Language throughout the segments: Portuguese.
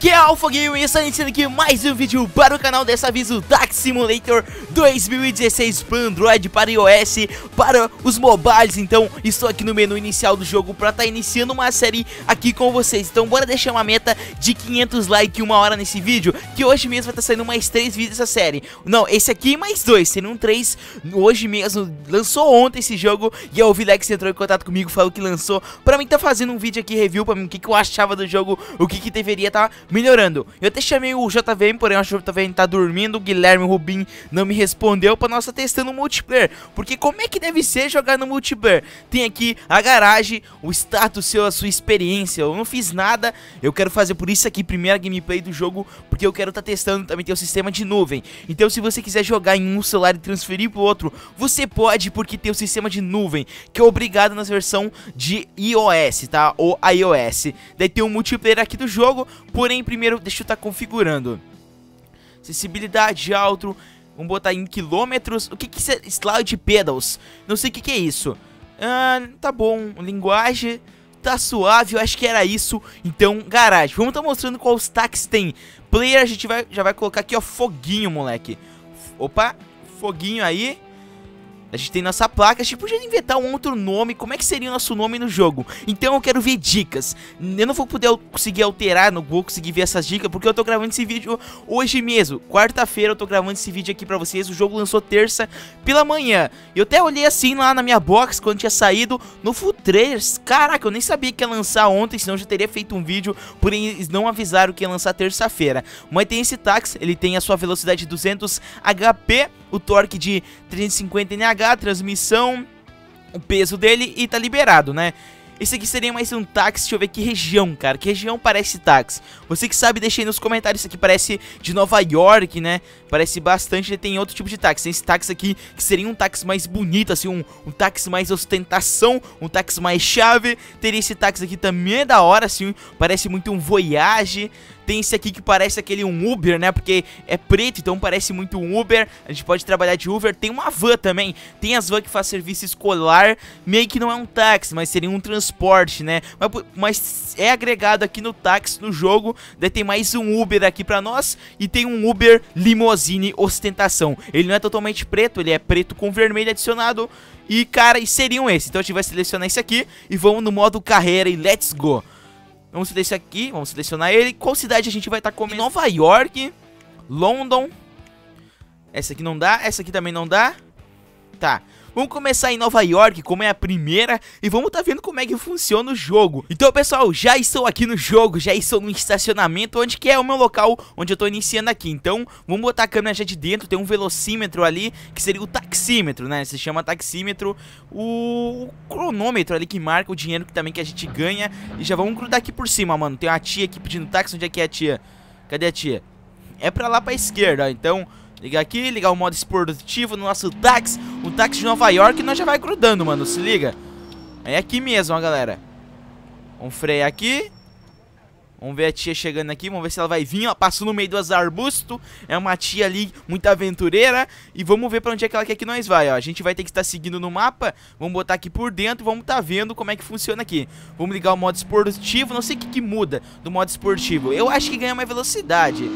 aqui é Alpha Game e está iniciando aqui mais um vídeo para o canal dessa vez o Dark Simulator 2016 para Android, para iOS, para os mobiles Então estou aqui no menu inicial do jogo para estar tá iniciando uma série aqui com vocês Então bora deixar uma meta de 500 likes uma hora nesse vídeo Que hoje mesmo vai estar tá saindo mais 3 vídeos dessa série Não, esse aqui mais 2, um 3 hoje mesmo Lançou ontem esse jogo e eu é ouvi lá que você entrou em contato comigo, falou que lançou Pra mim tá fazendo um vídeo aqui review pra mim o que, que eu achava do jogo, o que que deveria estar tá melhorando. Eu até chamei o JVM, porém acho que o JVM tá dormindo, o Guilherme Rubim não me respondeu pra nós tá testando o multiplayer. Porque como é que deve ser jogar no multiplayer? Tem aqui a garagem, o status seu, a sua experiência. Eu não fiz nada, eu quero fazer por isso aqui, primeira gameplay do jogo, porque eu quero tá testando também tem o sistema de nuvem. Então se você quiser jogar em um celular e transferir pro outro, você pode, porque tem o sistema de nuvem, que é obrigado nas versão de iOS, tá? Ou iOS. Daí tem o multiplayer aqui do jogo, porém em primeiro, deixa eu estar tá configurando. Sensibilidade alto, vamos botar em quilômetros. O que que é slide pedals? Não sei o que que é isso. Ah, tá bom, linguagem tá suave, eu acho que era isso. Então, garagem. Vamos tá mostrando qual os taques tem. Player a gente vai, já vai colocar aqui, ó, foguinho, moleque. Opa, foguinho aí. A gente tem nossa placa, a gente podia inventar um outro nome, como é que seria o nosso nome no jogo? Então eu quero ver dicas. Eu não vou poder conseguir alterar, não vou conseguir ver essas dicas, porque eu tô gravando esse vídeo hoje mesmo. Quarta-feira eu tô gravando esse vídeo aqui pra vocês, o jogo lançou terça pela manhã. Eu até olhei assim lá na minha box, quando tinha saído no Full Trailers. Caraca, eu nem sabia que ia lançar ontem, senão eu já teria feito um vídeo, porém eles não avisaram que ia lançar terça-feira. Mas tem esse táxi, ele tem a sua velocidade de 200 HP, o torque de 350 NH, largar a transmissão, o peso dele e tá liberado, né? Esse aqui seria mais um táxi, deixa eu ver que região, cara. Que região parece táxi? Você que sabe, deixa aí nos comentários. Isso aqui parece de Nova York, né? Parece bastante, né? tem outro tipo de táxi. Tem esse táxi aqui que seria um táxi mais bonito, assim, um, um táxi mais ostentação, um táxi mais chave. Teria esse táxi aqui também é da hora, assim, parece muito um Voyage. Tem esse aqui que parece aquele um Uber, né? Porque é preto, então parece muito um Uber. A gente pode trabalhar de Uber. Tem uma van também. Tem as van que faz serviço escolar. Meio que não é um táxi, mas seria um transporte transporte, né? Mas, mas é agregado aqui no táxi, no jogo. Daí tem mais um Uber aqui pra nós. E tem um Uber Limousine Ostentação. Ele não é totalmente preto, ele é preto com vermelho adicionado. E, cara, e seriam esses. Então a gente vai selecionar esse aqui e vamos no modo carreira e let's go. Vamos selecionar aqui, vamos selecionar ele. Qual cidade a gente vai estar tá comendo? Nova York, London. Essa aqui não dá, essa aqui também não dá. Tá. Vamos começar em Nova York, como é a primeira, e vamos tá vendo como é que funciona o jogo. Então, pessoal, já estou aqui no jogo, já estou no estacionamento, onde que é o meu local onde eu tô iniciando aqui. Então, vamos botar a câmera já de dentro, tem um velocímetro ali, que seria o taxímetro, né? Se chama taxímetro, o, o cronômetro ali que marca o dinheiro que também que a gente ganha. E já vamos grudar aqui por cima, mano. Tem uma tia aqui pedindo táxi, onde é que é a tia? Cadê a tia? É pra lá pra esquerda, ó. Então, Ligar aqui, ligar o modo esportivo no nosso táxi. o táxi de Nova York e nós já vai grudando, mano. Se liga. É aqui mesmo, ó, galera. Vamos frear aqui. Vamos ver a tia chegando aqui, vamos ver se ela vai vir, ó, passou no meio dos arbustos, é uma tia ali, muito aventureira, e vamos ver pra onde é que ela quer que nós vai, ó, a gente vai ter que estar seguindo no mapa, vamos botar aqui por dentro, vamos tá vendo como é que funciona aqui, vamos ligar o modo esportivo, não sei o que que muda do modo esportivo, eu acho que ganha mais velocidade,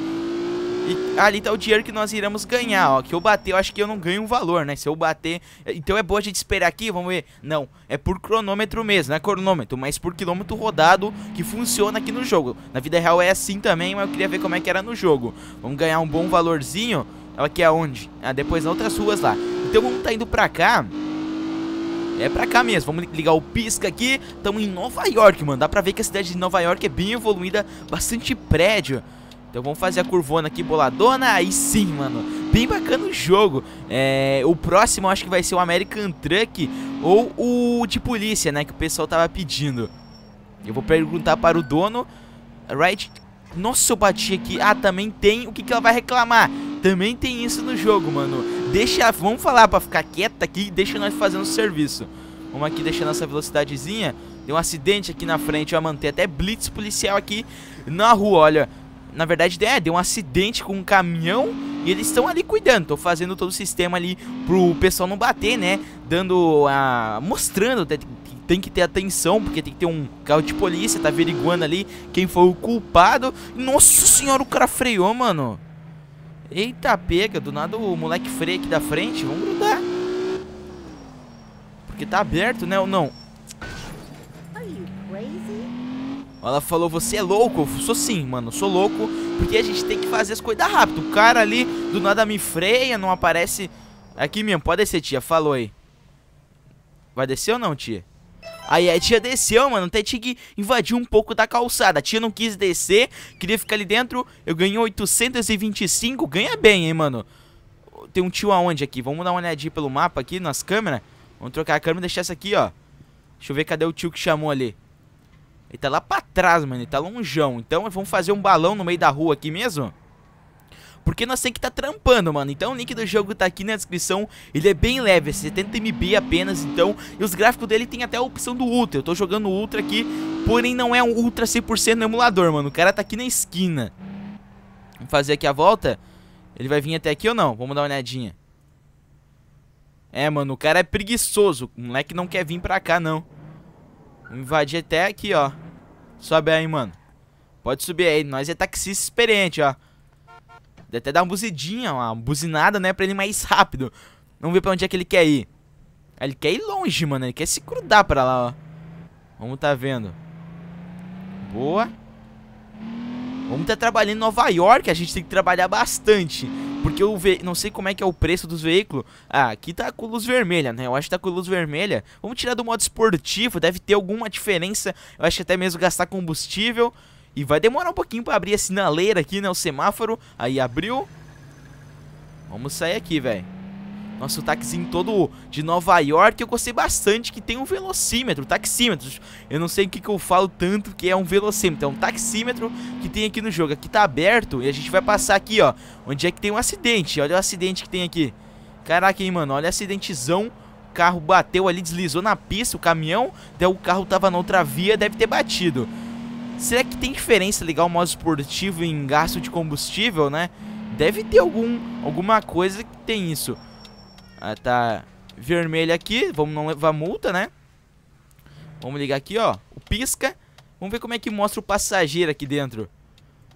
e ali tá o dinheiro que nós iremos ganhar, ó. Que eu bater, eu acho que eu não ganho um valor, né? Se eu bater... Então é bom a gente esperar aqui, vamos ver. Não, é por cronômetro mesmo, não é cronômetro, mas por quilômetro rodado que funciona aqui no jogo. Na vida real é assim também, mas eu queria ver como é que era no jogo. Vamos ganhar um bom valorzinho. Aqui é onde? Ah, depois nas outras ruas lá. Então vamos tá indo pra cá... É pra cá mesmo, vamos ligar o pisca aqui Estamos em Nova York, mano Dá pra ver que a cidade de Nova York é bem evoluída Bastante prédio então vamos fazer a curvona aqui, boladona. Aí sim, mano. Bem bacana o jogo. É, o próximo eu acho que vai ser o American Truck ou o de polícia, né? Que o pessoal tava pedindo. Eu vou perguntar para o dono. Right? Nossa, eu bati aqui. Ah, também tem o que, que ela vai reclamar. Também tem isso no jogo, mano. Deixa, vamos falar para ficar quieta aqui deixa nós fazendo o serviço. Vamos aqui deixando essa velocidadezinha. Tem um acidente aqui na frente, ó, manter até blitz policial aqui na rua, olha na verdade, é, deu um acidente com um caminhão e eles estão ali cuidando, estão fazendo todo o sistema ali pro pessoal não bater, né? Dando a. mostrando, tem que ter atenção, porque tem que ter um carro de polícia, tá averiguando ali quem foi o culpado. Nossa senhora, o cara freou, mano. Eita pega, do nada o moleque freia aqui da frente, vamos grudar. Porque tá aberto, né, ou não? Ela falou, você é louco? Eu sou sim, mano, sou louco, porque a gente tem que fazer as coisas rápido. O cara ali do nada me freia, não aparece. Aqui mesmo, pode descer, tia, falou aí. Vai descer ou não, tia? Aí a tia desceu, mano, até tinha que invadir um pouco da calçada. A tia não quis descer, queria ficar ali dentro. Eu ganhei 825, ganha bem, hein, mano. Tem um tio aonde aqui? Vamos dar uma olhadinha pelo mapa aqui, nas câmeras. Vamos trocar a câmera e deixar essa aqui, ó. Deixa eu ver cadê o tio que chamou ali. Ele tá lá pra trás, mano. Ele tá longeão. Então vamos fazer um balão no meio da rua aqui mesmo? Porque nós temos que tá trampando, mano. Então o link do jogo tá aqui na descrição. Ele é bem leve, é 70 MB apenas, então. E os gráficos dele tem até a opção do Ultra. Eu tô jogando Ultra aqui, porém não é um Ultra 100% no emulador, mano. O cara tá aqui na esquina. Vamos fazer aqui a volta. Ele vai vir até aqui ou não? Vamos dar uma olhadinha. É, mano, o cara é preguiçoso. O moleque não quer vir pra cá, não. Vamos invadir até aqui, ó. Sobe aí, mano. Pode subir aí. Nós é taxista experiente, ó. Deve até dar uma buzidinha, uma buzinada, né? Pra ele ir mais rápido. Vamos ver pra onde é que ele quer ir. Ele quer ir longe, mano. Ele quer se grudar pra lá, ó. Vamos tá vendo. Boa. Vamos tá trabalhando em Nova York. A gente tem que trabalhar bastante. Porque eu ve... não sei como é que é o preço dos veículos. Ah, aqui tá com luz vermelha, né? Eu acho que tá com luz vermelha. Vamos tirar do modo esportivo, deve ter alguma diferença. Eu acho que até mesmo gastar combustível. E vai demorar um pouquinho pra abrir a sinaleira aqui, né? O semáforo. Aí abriu. Vamos sair aqui, velho. Nosso taxinho todo de Nova York, eu gostei bastante que tem um velocímetro, taxímetro. Eu não sei o que, que eu falo tanto que é um velocímetro, é um taxímetro que tem aqui no jogo. Aqui tá aberto e a gente vai passar aqui, ó, onde é que tem um acidente. Olha o acidente que tem aqui. Caraca, hein, mano, olha o acidentezão. O carro bateu ali, deslizou na pista, o caminhão, daí o carro tava na outra via, deve ter batido. Será que tem diferença ligar o modo esportivo em gasto de combustível, né? Deve ter algum, alguma coisa que tem isso. Ah, tá vermelho aqui. Vamos não levar multa, né? Vamos ligar aqui, ó. O pisca. Vamos ver como é que mostra o passageiro aqui dentro.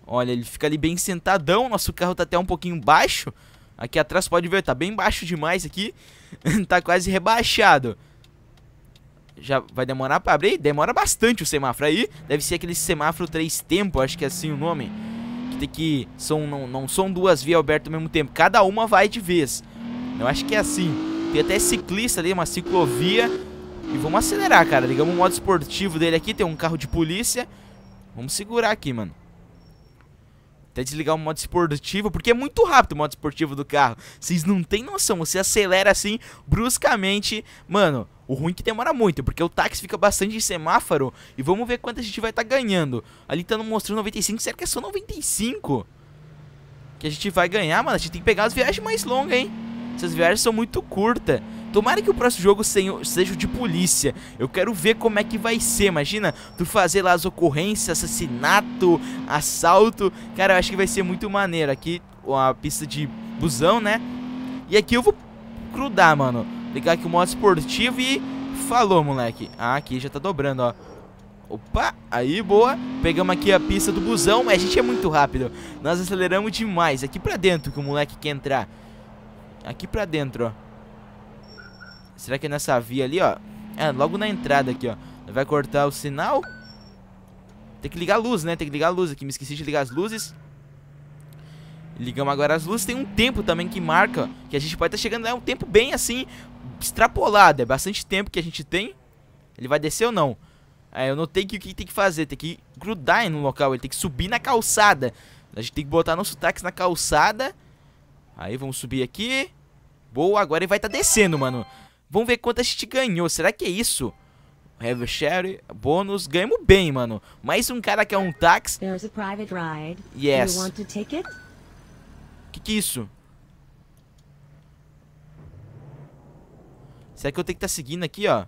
Olha, ele fica ali bem sentadão. Nosso carro tá até um pouquinho baixo. Aqui atrás pode ver, tá bem baixo demais aqui. tá quase rebaixado. Já vai demorar pra abrir? Demora bastante o semáforo aí. Deve ser aquele semáforo três tempo acho que é assim o nome. Que tem que... São, não, não são duas vias abertas ao mesmo tempo. Cada uma vai de vez. Eu acho que é assim. Tem até ciclista ali, uma ciclovia. E vamos acelerar, cara. Ligamos o modo esportivo dele aqui. Tem um carro de polícia. Vamos segurar aqui, mano. Até desligar o modo esportivo, porque é muito rápido o modo esportivo do carro. Vocês não tem noção. Você acelera assim, bruscamente. Mano, o ruim é que demora muito, porque o táxi fica bastante em semáforo. E vamos ver quanto a gente vai estar tá ganhando. Ali tá mostrando 95, será que é só 95? Que a gente vai ganhar, mano? A gente tem que pegar as viagens mais longas, hein? Essas viagens são muito curtas. Tomara que o próximo jogo seja de polícia. Eu quero ver como é que vai ser. Imagina tu fazer lá as ocorrências, assassinato, assalto. Cara, eu acho que vai ser muito maneiro. Aqui uma pista de busão, né? E aqui eu vou crudar, mano. Ligar aqui o modo esportivo e falou, moleque. Ah, aqui já tá dobrando, ó. Opa, aí, boa. Pegamos aqui a pista do busão. A gente é muito rápido. Nós aceleramos demais. Aqui pra dentro que o moleque quer entrar. Aqui pra dentro, ó. Será que é nessa via ali, ó? É, logo na entrada aqui, ó. Vai cortar o sinal. Tem que ligar a luz, né? Tem que ligar a luz aqui. Me esqueci de ligar as luzes. Ligamos agora as luzes. Tem um tempo também que marca. Que a gente pode estar tá chegando. É um tempo bem assim, extrapolado. É bastante tempo que a gente tem. Ele vai descer ou não? É, eu notei que o que tem que fazer? Tem que grudar no local. Ele tem que subir na calçada. A gente tem que botar nosso táxi na calçada Aí, vamos subir aqui. Boa, agora ele vai estar tá descendo, mano. Vamos ver quanto a gente ganhou. Será que é isso? Heavy Share, bônus, ganhamos bem, mano. Mais um cara que é um táxi. Yes. Que que é isso? Será que eu tenho que estar tá seguindo aqui, ó?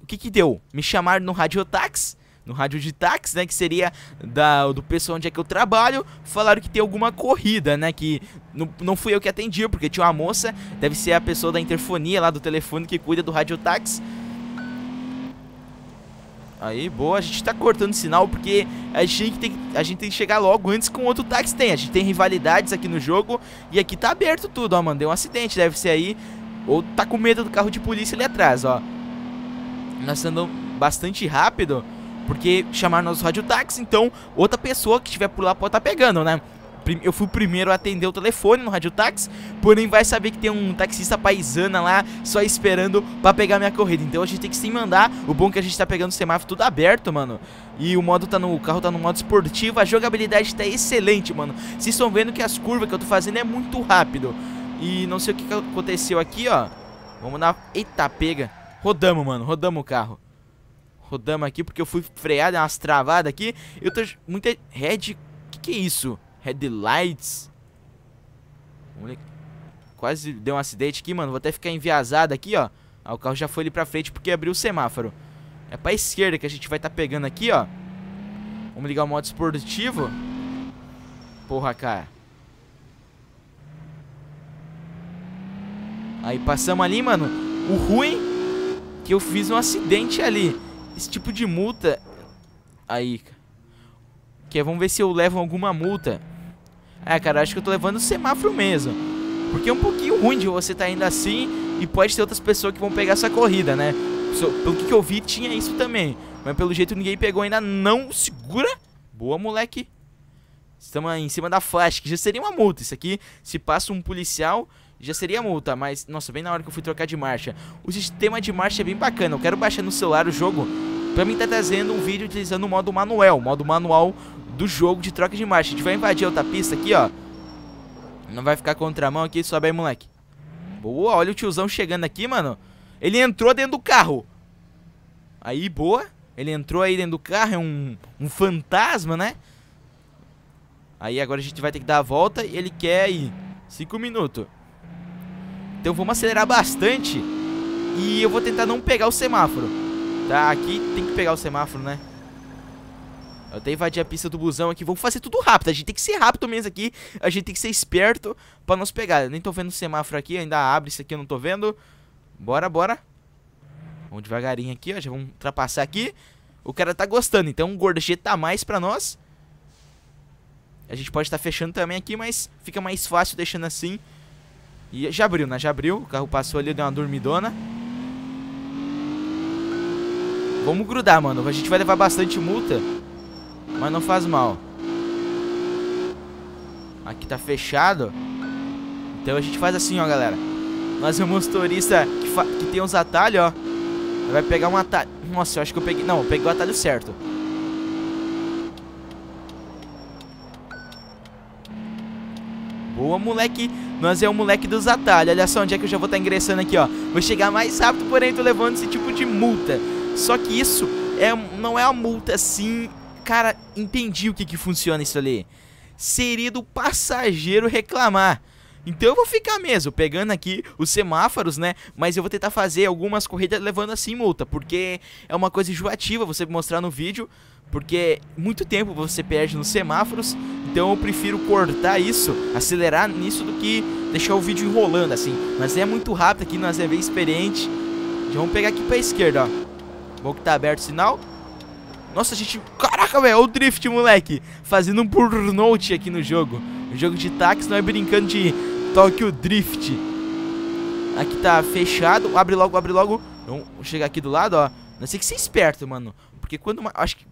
O que que deu? Me chamaram no radiotax? no rádio de táxi, né? Que seria da, do pessoal onde é que eu trabalho. Falaram que tem alguma corrida, né? Que não, não fui eu que atendi, porque tinha uma moça, deve ser a pessoa da interfonia lá do telefone que cuida do rádio táxi. Aí, boa, a gente tá cortando sinal porque a gente, tem, a gente tem que chegar logo antes que um outro táxi tem. A gente tem rivalidades aqui no jogo e aqui tá aberto tudo, ó, mano. Deu um acidente, deve ser aí. Ou tá com medo do carro de polícia ali atrás, ó. Nós andamos bastante rápido. Porque chamaram nosso táxi, então outra pessoa que estiver por lá pode estar tá pegando, né? eu fui o primeiro a atender o telefone no rádio táxi, porém vai saber que tem um taxista paisana lá só esperando para pegar minha corrida. Então a gente tem que se mandar. O bom é que a gente tá pegando o semáforo tudo aberto, mano. E o modo tá no o carro tá no modo esportivo, a jogabilidade tá excelente, mano. Vocês estão vendo que as curvas que eu tô fazendo é muito rápido. E não sei o que, que aconteceu aqui, ó. Vamos dar, eita, pega. Rodamos, mano, rodamos o carro. Rodamos aqui porque eu fui freado é umas travadas aqui. Eu tô... Muita... Red... Que que é isso? Headlights? Moleque... Quase deu um acidente aqui, mano. Vou até ficar enviazado aqui, ó. Ah, o carro já foi ali pra frente porque abriu o semáforo. É pra esquerda que a gente vai tá pegando aqui, ó. Vamos ligar o modo esportivo. Porra, cara. Aí passamos ali, mano. O ruim é que eu fiz um acidente ali. Esse tipo de multa... Aí. Que é, vamos ver se eu levo alguma multa. É, cara, acho que eu tô levando o semáforo mesmo. Porque é um pouquinho ruim de você tá indo assim e pode ter outras pessoas que vão pegar essa corrida, né? Pelo que eu vi, tinha isso também. Mas pelo jeito ninguém pegou ainda não. Segura. Boa, moleque. Estamos em cima da faixa, que já seria uma multa. Isso aqui, se passa um policial já seria multa, mas, nossa, bem na hora que eu fui trocar de marcha. O sistema de marcha é bem bacana, eu quero baixar no celular o jogo pra mim tá trazendo um vídeo utilizando o modo manual, modo manual do jogo de troca de marcha. A gente vai invadir outra pista aqui, ó. Não vai ficar contramão aqui, sobe aí, moleque. Boa, olha o tiozão chegando aqui, mano. Ele entrou dentro do carro. Aí, boa. Ele entrou aí dentro do carro, é um, um fantasma, né? Aí agora a gente vai ter que dar a volta e ele quer ir. Cinco minutos. Então vamos acelerar bastante e eu vou tentar não pegar o semáforo. Tá, aqui tem que pegar o semáforo, né? Eu até invadi a pista do busão aqui. Vamos fazer tudo rápido. A gente tem que ser rápido mesmo aqui. A gente tem que ser esperto pra nos pegar. Eu nem tô vendo o semáforo aqui. Ainda abre isso aqui, eu não tô vendo. Bora, bora. Vamos devagarinho aqui, ó. Já vamos ultrapassar aqui. O cara tá gostando. Então o gordo tá mais pra nós. A gente pode estar tá fechando também aqui, mas fica mais fácil deixando assim. E já abriu, né? Já abriu. O carro passou ali, deu uma dormidona. Vamos grudar, mano. A gente vai levar bastante multa. Mas não faz mal. Aqui tá fechado. Então a gente faz assim, ó, galera. Nós vamos motorista que, que tem uns atalhos, ó. Vai pegar um atalho. Nossa, eu acho que eu peguei. Não, eu peguei o atalho certo. Boa, moleque. Nós é o moleque dos atalhos. Olha só onde é que eu já vou estar tá ingressando aqui, ó. Vou chegar mais rápido, porém tô levando esse tipo de multa. Só que isso é, não é uma multa assim... Cara, entendi o que que funciona isso ali. Seria do passageiro reclamar. Então eu vou ficar mesmo, pegando aqui os semáforos, né? Mas eu vou tentar fazer algumas corridas levando assim multa, porque é uma coisa enjoativa você mostrar no vídeo, porque muito tempo você perde nos semáforos então eu prefiro cortar isso, acelerar nisso do que deixar o vídeo enrolando assim. Mas é muito rápido aqui, nós é bem experiente. Já vamos pegar aqui pra esquerda, ó. Bom que tá aberto o sinal. Nossa, a gente... Caraca, velho, o drift, moleque. Fazendo um burnout aqui no jogo. O jogo de táxi, não é brincando de Tokyo Drift. Aqui tá fechado. Abre logo, abre logo. Vamos chegar aqui do lado, ó. Não sei que ser é esperto, mano. Porque quando... Acho que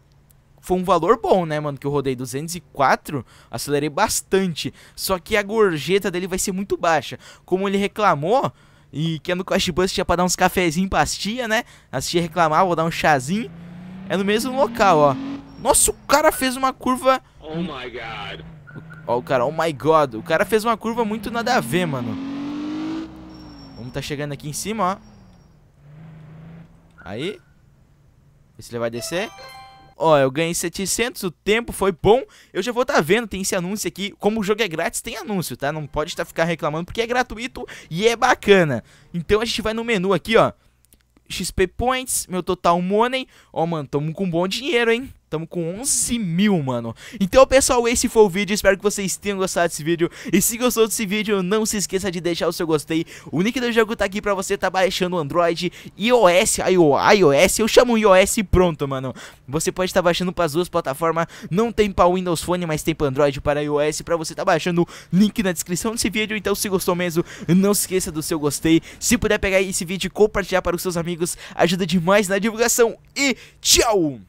foi um valor bom, né, mano? Que eu rodei 204, acelerei bastante. Só que a gorjeta dele vai ser muito baixa. Como ele reclamou, e que é no Crash Bus tinha pra dar uns cafezinhos pra né? As tia reclamava, vou dar um chazinho. É no mesmo local, ó. Nossa, o cara fez uma curva... Oh my god. Ó, o cara, oh my god. O cara fez uma curva muito nada a ver, mano. Vamos tá chegando aqui em cima, ó. Aí. Vê se ele vai descer. Ó, eu ganhei 700, o tempo foi bom. Eu já vou estar tá vendo, tem esse anúncio aqui. Como o jogo é grátis, tem anúncio, tá? Não pode estar tá ficar reclamando porque é gratuito e é bacana. Então a gente vai no menu aqui, ó. XP Points, meu total money. Ó, mano, tamo com um bom dinheiro, hein? estamos com 11 mil, mano. Então, pessoal, esse foi o vídeo. Espero que vocês tenham gostado desse vídeo. E se gostou desse vídeo, não se esqueça de deixar o seu gostei. O link do jogo tá aqui pra você tá baixando Android, iOS, iOS. Eu chamo iOS e pronto, mano. Você pode estar tá baixando para as duas plataformas. Não tem para Windows Phone, mas tem para Android para iOS. Para você tá baixando link na descrição desse vídeo. Então, se gostou mesmo, não se esqueça do seu gostei. Se puder pegar esse vídeo e compartilhar para os seus amigos, ajuda demais na divulgação. E tchau!